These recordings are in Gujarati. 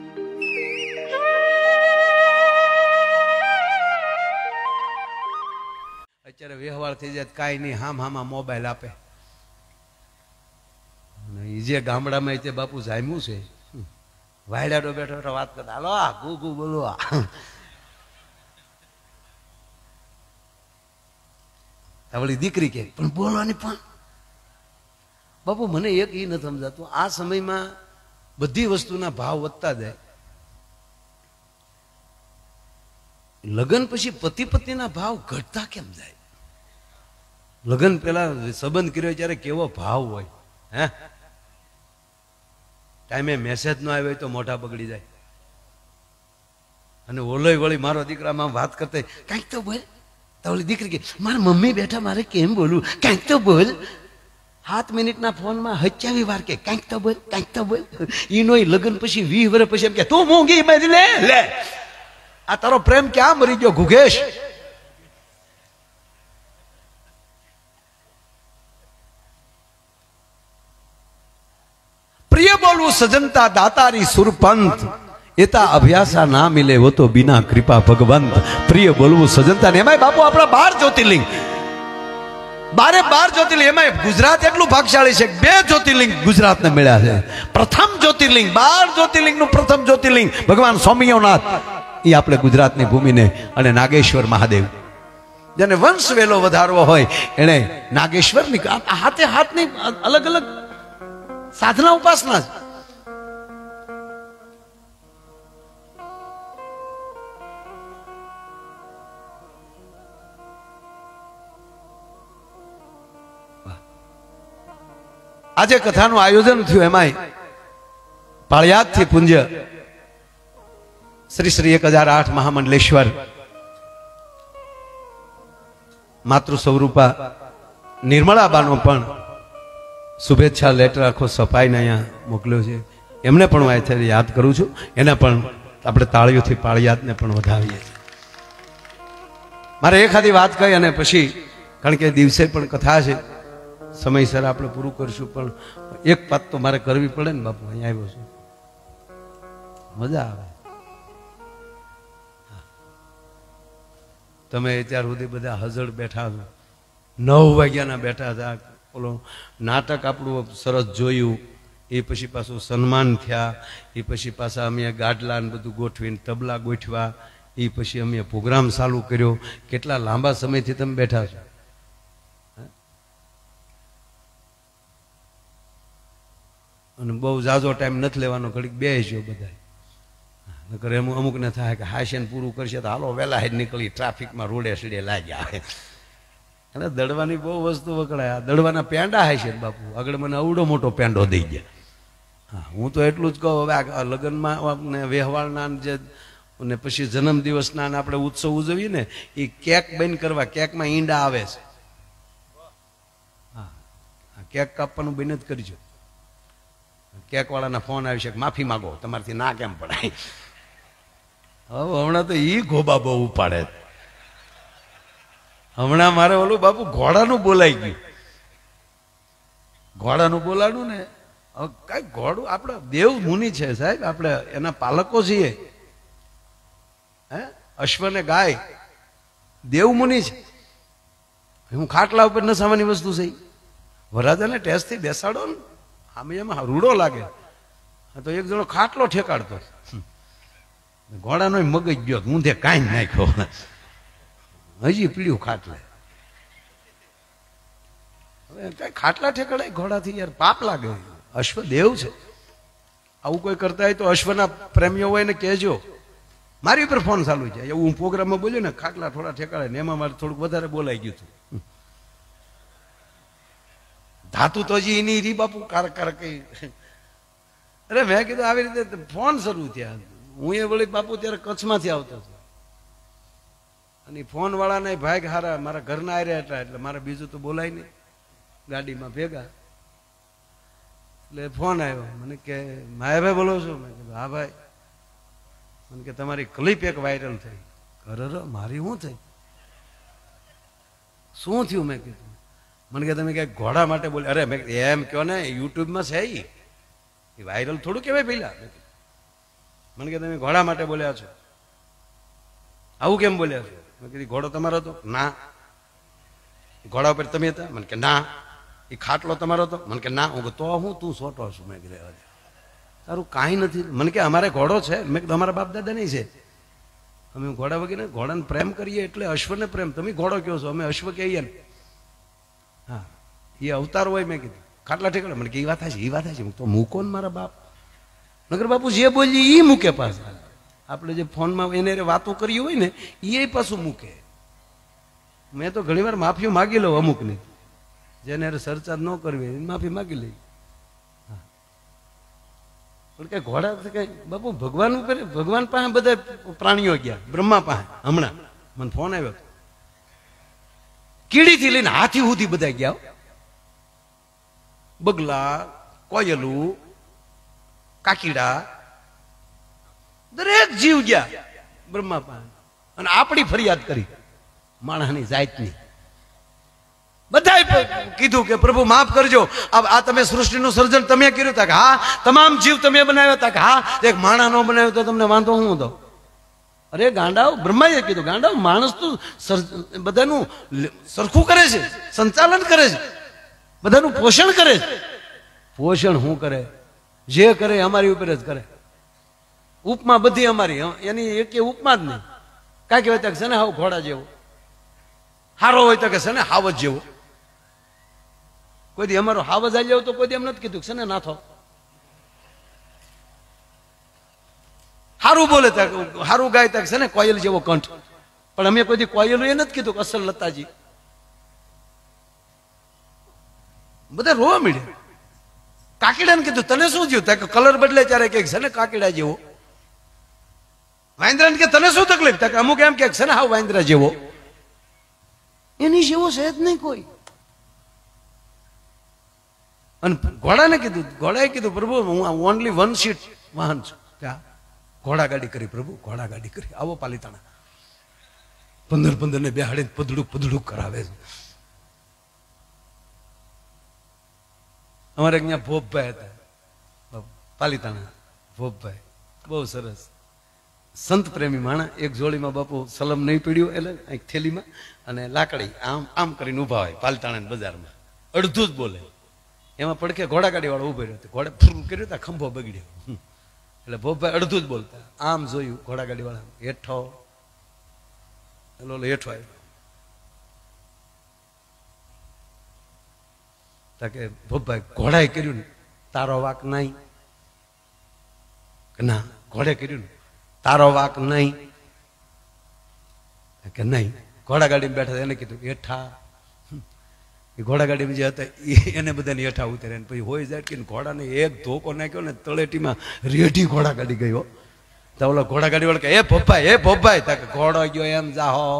અત્યારે વ્યવહાર થઈ જાય કાંઈ નહીં હામ હામાં મોબાઈલ આપે એ જે ગામડામાં તે બાપુ જામ્યું છે વાયડાડો બેઠો વાત કરતા હાલો આ કુ કુ બોલો આ આવડી દીકરી કે પણ બોલવાની પણ બાપુ મને એક એ નથી સમજાતું આ સમયમાં બધી વસ્તુના ભાવ વધતા જાય લગ્ન પછી પતિ પત્નીના ભાવ ઘટતા કેમ જાય લગ્ન પેલા સંબંધ કર્યો ત્યારે કેવો ભાવ હોય હે ટાઈમે મેસેજ નો આવ્યો તો મોઢા બગડી જાય અને ઓલોય વળી મારો દીકરામાં વાત કરતા કાંઈક તો બોલ તો દીકરી કે મારા મમ્મી બેઠા મારે કેમ બોલવું કાંઈક તો બોલ સાત મિનિટના ફોનમાં હચ્યાવી વાર કે કાંઈક તો બોલ કાંઈક તો બોલ એનો લગ્ન પછી વીસ વર્ષ પછી એમ કે તું મૂંગી મેરી લે લે આ તારો પ્રેમ ક્યાં મરી ગયો ઘુઘેશ પ્રિય બોલવું સજનતા દાતારી સુરપંત એતા અભ્યાસા ના મિલે તો બિના કૃપા ભગવંત પ્રિય બોલવું સજનતા ને એમાંય બાપુ આપણા બાર જ્યોતિર્લિંગ બારે બાર જ્યોતિર્લિંગ એમાં ગુજરાત એટલું ભાગશાળી છે બે જ્યોતિર્લિંગ ગુજરાતને મળ્યા છે પ્રથમ જ્યોતિર્લિંગ બાર જ્યોતિર્લિંગનું પ્રથમ જ્યોતિર્લિંગ ભગવાન સ્વામીઓનાથ એ આપણે ગુજરાતની ભૂમિને અને નાગેશ્વર મહાદેવ જેને વંશ વેલો વધારવો હોય એણે નાગેશ્વરની હાથે હાથની અલગ અલગ સાધના ઉપાસના છે આજે કથાનું આયોજન થયું એમાંય પાળિયાદથી પૂંજ્ય શ્રી શ્રી એક હજાર આઠ મહામંડલેશ્વર માતૃ સ્વરૂપા નિર્મળાબાનો પણ શુભેચ્છા લેટર આખો સફાઈને અહીંયા મોકલ્યો છે એમને પણ હું અત્યારે યાદ કરું છું એને પણ આપણે તાળીઓથી પાળિયાતને પણ વધાવીએ મારે એ આધી વાત કહી અને પછી કારણ કે દિવસે પણ કથા છે સમયસર આપણે પૂરું કરીશું પણ એક વાત તો મારે કરવી પડે ને બાપુ અહીંયા આવ્યો છું મજા આવે તમે અત્યાર સુધી બધા હજળ બેઠા છો નવ વાગ્યાના બેઠા હતા ઓલો નાટક આપણું સરસ જોયું એ પછી પાછું સન્માન થયા એ પછી પાછા અમે ગાડલા ને બધું ગોઠવીને તબલા ગોઠવા એ પછી અમે પ્રોગ્રામ ચાલુ કર્યો કેટલા લાંબા સમયથી તમે બેઠા છો અને બહુ ઝાઝો ટાઈમ નથી લેવાનો ઘડીક બેસજો બધા નકર એમ અમુકને થાય કે હાશન પૂરું કરશે તો હાલો વહેલા જ નીકળી ટ્રાફિકમાં રોડે સીડે લાગ્યા અને દડવાની બહુ વસ્તુ વકળાય દડવાના પેંડા હાશે બાપુ આગળ મને અવડો મોટો પેંડો દઈ ગયા હા હું તો એટલું જ કહું હવે આ લગ્નમાં વ્યવહારના જે અને પછી જન્મદિવસના આપણે ઉત્સવ ઉજવીએ ને એ કેક બંધ કરવા કેકમાં ઈંડા આવે છે હા કેક કાપવાનું બંધ જ કરજો કેકવાળાના ફોન આવી શકે માફી માગો તમારથી ના કેમ પડાય હવે હમણાં તો એ ગોબા બહુ પાડે હમણાં મારે ઓલું બાપુ ઘોડાનું બોલાઈ ગયું ઘોડાનું બોલાડું ને કઈ ઘોડું આપણે દેવ મુનિ છે સાહેબ આપણે એના પાલકો છીએ હે અશ્વને ગાય દેવ મુનિ છે હું ખાટલા ઉપર ન સામાન્ય વસ્તુ છે વરાજાને ટેસ્ટથી બેસાડો ને આમ એમાં રૂડો લાગે તો એક જણો ખાટલો ઠેકાડતો ઘોડાનો મગજ ગયો હું તે કાંઈ નાખ્યો હજી પીડ્યું ખાટલે હવે ખાટલા ઠેકાડાય ઘોડાથી યાર પાપ લાગે અશ્વ દેવ છે આવું કોઈ કરતા હોય તો અશ્વના પ્રેમીઓ હોય ને કહેજો મારી ઉપર ફોન ચાલુ છે એવું હું પ્રોગ્રામમાં બોલ્યું ને ખાટલા થોડા ઠેકાડે ને એમાં મારે થોડુંક વધારે બોલાઈ ગયું હતું ધાતુ તો હજી એની રી બાપુ કાર કાર કઈ અરે મેં કીધું આવી રીતે ફોન શરૂ થયા હું એ વળી બાપુ ત્યારે કચ્છમાંથી આવતો હતો અને ફોન વાળાને ભાઈ હારા મારા ઘરના આર્યા હતા એટલે મારે બીજું તો બોલાય નહીં ગાડીમાં ભેગા એટલે ફોન આવ્યો મને કે માયા ભાઈ બોલો છો મેં કીધું હા ભાઈ મને કે તમારી ક્લિપ એક વાયરલ થઈ અરે મારી શું થઈ શું થયું મેં કીધું મને કહે તમે ક્યાંક ઘોડા માટે બોલ્યા અરે મેં એમ કહો ને યુટ્યુબમાં છે એ વાયરલ થોડું કહેવાય પહેલાં મને કે તમે ઘોડા માટે બોલ્યા છો આવું કેમ બોલ્યા છો મેં કીધું ઘોડો તમારો હતો ના ઘોડા ઉપર તમે હતા મને કે ના એ ખાટલો તમારો હતો મને કે ના હું તો હું તું સોટો છું મેં કીધું તારું કાંઈ નથી મને કે અમારે ઘોડો છે મેં કીધું અમારા બાપ દાદા નહીં છે અમે ઘોડા વગેરે ઘોડાને પ્રેમ કરીએ એટલે અશ્વને પ્રેમ તમે ઘોડો કહો છો અમે અશ્વ કહીએ ને હા એ અવતાર હોય મેં કીધું ખાટલા ઠેકડે મને કે એ વાત છે એ વાત છે તો મૂકો ને મારા બાપ નગર બાપુ જે બોલી એ મૂકે પાછા આપણે જે ફોનમાં એને વાતો કરી હોય ને એ પાછું મૂકે મેં તો ઘણીવાર માફીઓ માગી લઉં અમુકની જેને સરચાર્જ ન કરવી માફી માગી લઈ પણ કઈ ઘોડા કઈ બાપુ ભગવાન ઉપર ભગવાન પાસે બધા પ્રાણીઓ ગયા બ્રહ્મા પાસે હમણાં મને ફોન આવ્યો કીડીથી લઈને હાથી સુધી બધા ગયા બગલા કોયલું કાકીડા દરેક જીવ ગયા બ્રહ્મા અને આપણી ફરિયાદ કરી માણસની જાતની બધાએ કીધું કે પ્રભુ માફ કરજો આ તમે સૃષ્ટિનું સર્જન તમે કર્યું તા હા તમામ જીવ તમે બનાવ્યા હતા કે હા એક માણા નો બનાવ્યો તો તમને વાંધો હું તો અરે ગાંડાઓ બ્રહ્માએ કીધું ગાંડાઓ માણસ તો બધાનું સરખું કરે છે સંચાલન કરે છે બધાનું પોષણ કરે છે પોષણ શું કરે જે કરે અમારી ઉપર જ કરે ઉપમા બધી અમારી એની એક ઉપમા જ નહીં કાંઈક હોય તો છે ને હાવ ઘોડા જેવો હારો હોય તો કે છે ને હાવજ જેવો કોઈ દી અમારો હાવજ આવી જાવ તો કોઈ દી એમ નથી કીધું છે ને નાથો સારું બોલે સારું ગાય તક છે ને કોયલ જેવો કંઠ પણ અમે કોઈ કોયલ એ નથી કીધું અસલ લતાજી બધા રોવા મળ્યા કાકીડાને કીધું તને શું થયું ત્યાં કલર બદલે ત્યારે ક્યાંક છે ને કાકીડા જેવો વાંદરાને કે તને શું તકલીફ ત્યાં અમુક એમ ક્યાંક છે ને હા વાંદરા જેવો એની જેવો છે જ નહીં કોઈ અને ઘોડાને કીધું ઘોડાએ કીધું પ્રભુ હું ઓનલી વન સીટ વાહન છું ત્યાં ઘોડાગાડી કરી પ્રભુ ઘોડાગાડી કરી આવો પાલિતાણા પંદર પંદર ને બેહાડી પદડું પદડું કરાવે છે અમારે ત્યાં ભોપભાઈ હતા પાલિતાણા ભોપભાઈ બહુ સરસ સંત પ્રેમી માણા એક જોડીમાં બાપુ સલમ નહીં પીડ્યું એટલે એક થેલીમાં અને લાકડી આમ આમ કરીને ઊભા હોય પાલતાણા બજારમાં અડધું જ બોલે એમાં પડકે ઘોડાગાડી વાળો ઉભો રહ્યો ઘોડે ફૂરું કર્યો હતા ખંભો બગડ્યો એટલે ભોપભાઈ અડધું જ બોલતા આમ જોયું ઘોડાગાડી વાળા હેઠો એટલે હેઠો આવ્યો કે ભોપભાઈ ઘોડાએ કર્યું ને તારો વાક નહીં કે ના ઘોડે કર્યું ને તારો વાક નહીં કે નહીં ઘોડાગાડી બેઠા એને કીધું હેઠા એ ઘોડાગાડી જે હતા એ એને બધાને હેઠા ઉતાર્યા પછી હોય જાય કે ઘોડાને એક ધોકો નાખ્યો ને તળેટીમાં રેઢી ઘોડા ગાડી ગયો તો ઓલો ઘોડાગાડી વાળા કે એ પપ્પાય એ પપ્પાય તા ઘોડો ગયો એમ જાહો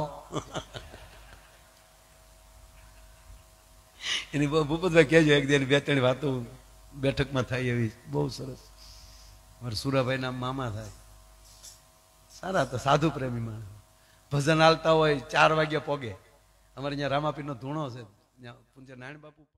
એની ભૂપતભાઈ કહેજો એક દિવસ બે ત્રણ વાતો બેઠકમાં થાય એવી બહુ સરસ મારા સુરાભાઈના મામા થાય સારા તો સાધુ પ્રેમી માણસ ભજન હાલતા હોય ચાર વાગ્યા પોગે અમારે અહીંયા રામાપીરનો ધૂણો છે પુંજર નારાયણ બાપુ